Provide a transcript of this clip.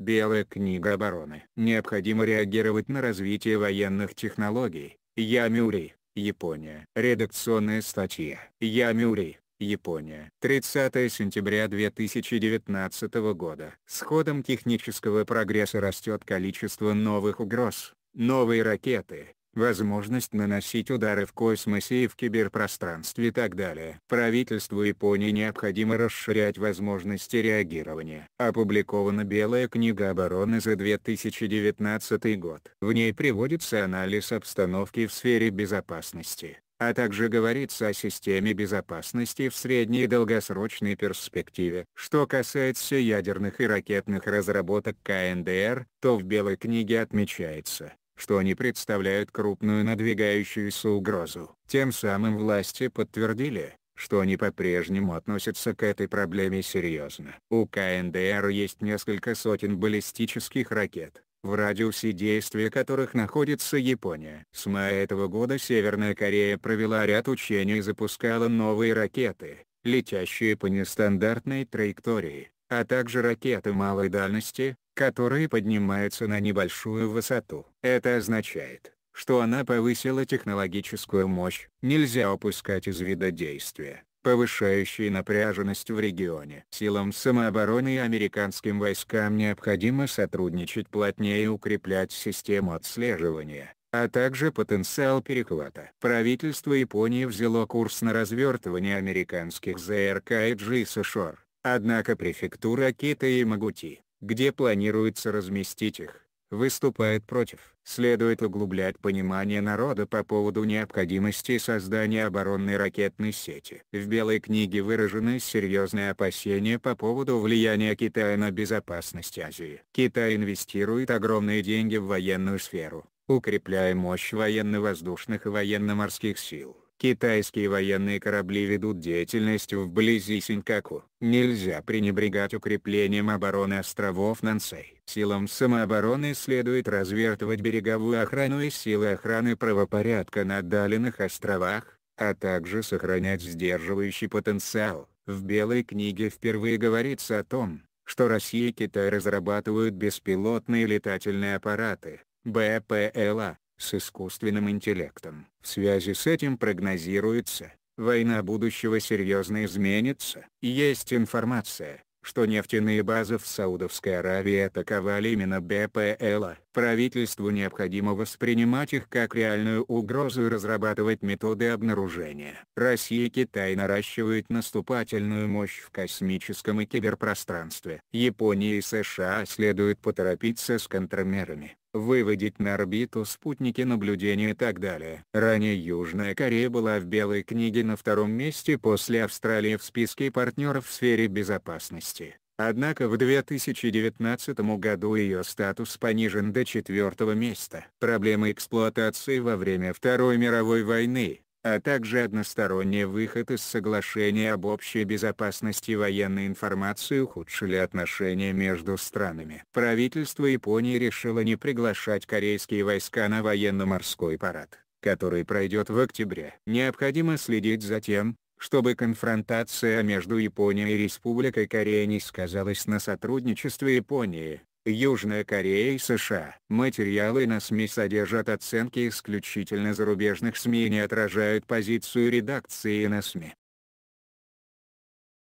Белая книга обороны. Необходимо реагировать на развитие военных технологий. Ямюри, Япония. Редакционная статья. Ямюри, Япония. 30 сентября 2019 года. С ходом технического прогресса растет количество новых угроз. Новые ракеты, возможность наносить удары в космосе и в киберпространстве и так далее. Правительству Японии необходимо расширять возможности реагирования. Опубликована Белая книга обороны за 2019 год. В ней приводится анализ обстановки в сфере безопасности а также говорится о системе безопасности в средней и долгосрочной перспективе. Что касается ядерных и ракетных разработок КНДР, то в Белой книге отмечается, что они представляют крупную надвигающуюся угрозу. Тем самым власти подтвердили, что они по-прежнему относятся к этой проблеме серьезно. У КНДР есть несколько сотен баллистических ракет, в радиусе действия которых находится Япония. С мая этого года Северная Корея провела ряд учений и запускала новые ракеты, летящие по нестандартной траектории, а также ракеты малой дальности, которые поднимаются на небольшую высоту. Это означает, что она повысила технологическую мощь. Нельзя упускать из вида действия, повышающие напряженность в регионе. Силам самообороны и американским войскам необходимо сотрудничать плотнее и укреплять систему отслеживания а также потенциал перехвата. Правительство Японии взяло курс на развертывание американских ЗРК и GSSHOR, однако префектура Кита и Магути где планируется разместить их, выступает против. Следует углублять понимание народа по поводу необходимости создания оборонной ракетной сети. В Белой книге выражены серьезные опасения по поводу влияния Китая на безопасность Азии. Китай инвестирует огромные деньги в военную сферу, укрепляя мощь военно-воздушных и военно-морских сил. Китайские военные корабли ведут деятельность вблизи Синькаку. Нельзя пренебрегать укреплением обороны островов Нансей. Силам самообороны следует развертывать береговую охрану и силы охраны правопорядка на отдаленных островах, а также сохранять сдерживающий потенциал. В Белой книге впервые говорится о том, что Россия и Китай разрабатывают беспилотные летательные аппараты, БПЛА, с искусственным интеллектом. В связи с этим прогнозируется, война будущего серьезно изменится. Есть информация, что нефтяные базы в Саудовской Аравии атаковали именно БПЛ. Правительству необходимо воспринимать их как реальную угрозу и разрабатывать методы обнаружения. Россия и Китай наращивают наступательную мощь в космическом и киберпространстве. Япония и США следует поторопиться с контрмерами выводить на орбиту спутники наблюдения и так далее. Ранее Южная Корея была в Белой книге на втором месте после Австралии в списке партнеров в сфере безопасности. Однако в 2019 году ее статус понижен до четвертого места. Проблемы эксплуатации во время Второй мировой войны, а также односторонний выход из соглашения об общей безопасности военной информации ухудшили отношения между странами. Правительство Японии решило не приглашать корейские войска на военно-морской парад, который пройдет в октябре. Необходимо следить за тем, чтобы конфронтация между Японией и Республикой Корея не сказалась на сотрудничестве Японии Южная Корея и США. Материалы на СМИ содержат оценки исключительно зарубежных СМИ и не отражают позицию редакции на СМИ.